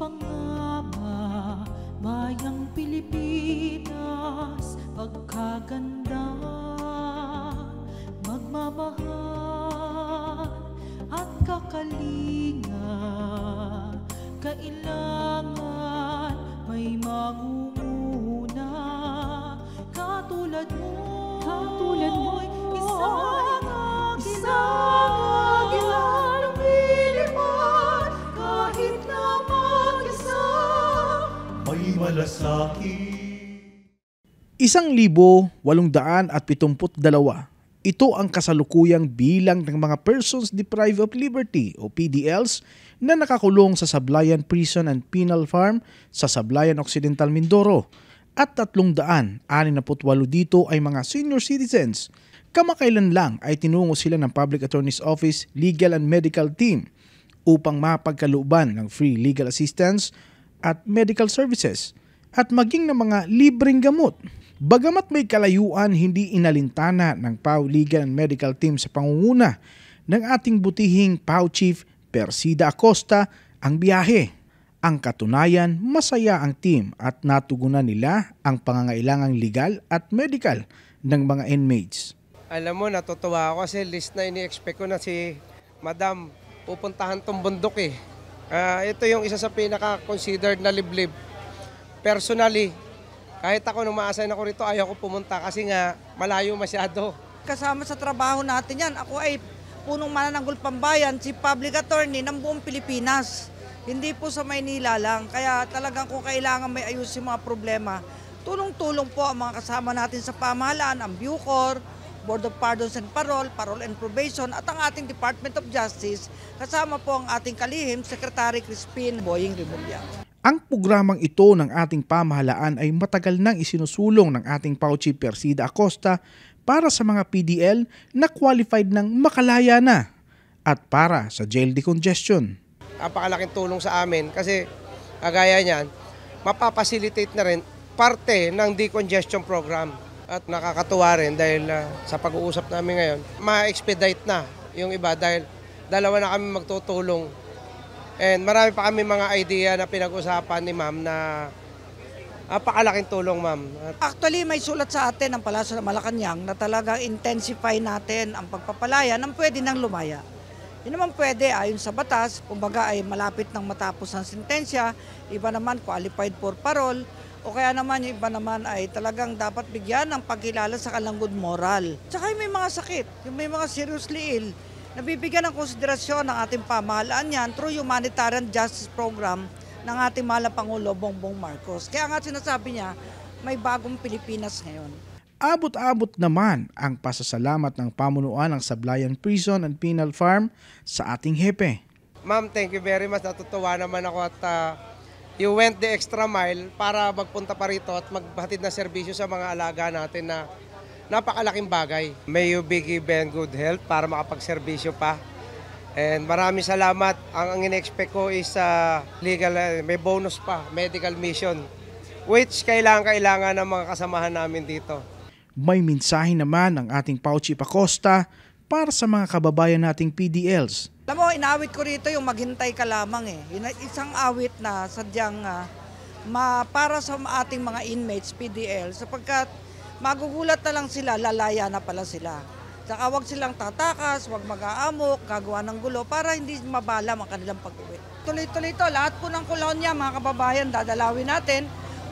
pangamba Bayang Pilipinas Pagkaganda Magmamahal At kakalinga Kailan malasaki. Isang libo, walong daan at pitumput dalawa. Ito ang kasalukuyang bilang ng mga Persons Deprived of Liberty o PDLs na nakakulong sa Sablayan Prison and Penal Farm sa Sablayan Occidental Mindoro at 368 dito ay mga senior citizens. Kamakailan lang ay tinungo sila ng Public Attorney's Office Legal and Medical Team upang mapagkalooban ng free legal assistance at medical services at maging ng mga libreng gamot. Bagamat may kalayuan, hindi inalintana ng PAW Legal and Medical Team sa pangunguna ng ating butihing PAW Chief Persida Acosta ang biyahe. Ang katunayan, masaya ang team at natugunan nila ang pangangailangang legal at medical ng mga inmates. Alam mo, natutuwa ako kasi list na ini-expect ko na si Madam pupuntahan tong bundok eh. Uh, ito yung isa sa pinaka-considered na liblib. Personally, kahit ako nung ma-assign ako rito, ayaw ko pumunta kasi nga malayo masyado. Kasama sa trabaho natin yan, ako ay punong manananggol pambayan, si public attorney ng buong Pilipinas. Hindi po sa Maynila lang, kaya talagang kung kailangan may ayusin mga problema, tulong-tulong po ang mga kasama natin sa pamahalaan, ang Bucor, Board of Pardons and Parole, Parole and Probation at ang ating Department of Justice kasama po ang ating kalihim, Secretary Crispin Boying Rimulya. Ang programang ito ng ating pamahalaan ay matagal nang isinusulong ng ating Pauchi Persida Acosta para sa mga PDL na qualified ng makalaya na at para sa jail decongestion. Napakalaking tulong sa amin kasi kagaya niyan, mapapacilitate na rin parte ng decongestion program at nakakatuwa rin dahil uh, sa pag-uusap namin ngayon, ma-expedite na yung iba dahil dalawa na kami magtutulong. And marami pa kami mga idea na pinag-usapan ni ma'am na Napakalaking tulong, ma'am. At... Actually, may sulat sa atin ng Palasyo ng Malacanang na talagang intensify natin ang pagpapalaya ng pwede nang lumaya. Yun naman pwede ayon sa batas, kumbaga ay malapit ng matapos ang sentensya, iba naman qualified for parole, o kaya naman yung iba naman ay talagang dapat bigyan ng pagkilala sa kanilang good moral. Tsaka may mga sakit, yung may mga seriously ill, nabibigyan ng konsiderasyon ng ating pamahalaan yan through humanitarian justice program ng ating mahal Pangulo Bongbong Marcos. Kaya nga sinasabi niya, may bagong Pilipinas ngayon. Abot-abot naman ang pasasalamat ng pamunuan ng Sablayan Prison and Penal Farm sa ating hepe. Ma'am, thank you very much. Natutuwa naman ako at uh, you went the extra mile para magpunta pa rito at maghatid na serbisyo sa mga alaga natin na napakalaking bagay. May you be given good health para makapagserbisyo pa. And maraming salamat. Ang, ang in-expect ko is uh, legal, eh, may bonus pa, medical mission, which kailangan-kailangan ng mga kasamahan namin dito. May mensahe naman ng ating Pauchi Pacosta para sa mga kababayan nating PDLs. Alam mo, inawit ko rito yung maghintay ka lamang eh. Isang awit na sadyang uh, ma, para sa ating mga inmates, PDL, sapagkat magugulat na lang sila, lalaya na pala sila. Saka huwag silang tatakas, huwag mag-aamok, gagawa ng gulo para hindi mabala ang kanilang pag-uwi. Tuloy-tuloy ito, lahat po ng kolonya, mga kababayan, dadalawin natin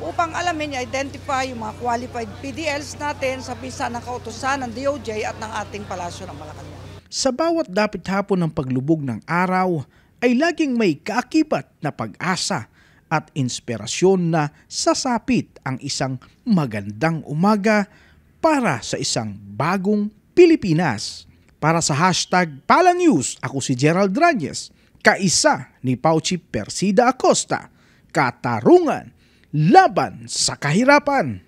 upang alamin, identify yung mga qualified PDLs natin sa pisa ng kautosan ng DOJ at ng ating palasyo ng Malacanang. Sa bawat dapit hapon ng paglubog ng araw, ay laging may kaakibat na pag-asa at inspirasyon na sasapit ang isang magandang umaga para sa isang bagong Pilipinas. Para sa hashtag Palang ako si Gerald Ranyes, kaisa ni Pauchi Persida Acosta, katarungan laban sa kahirapan.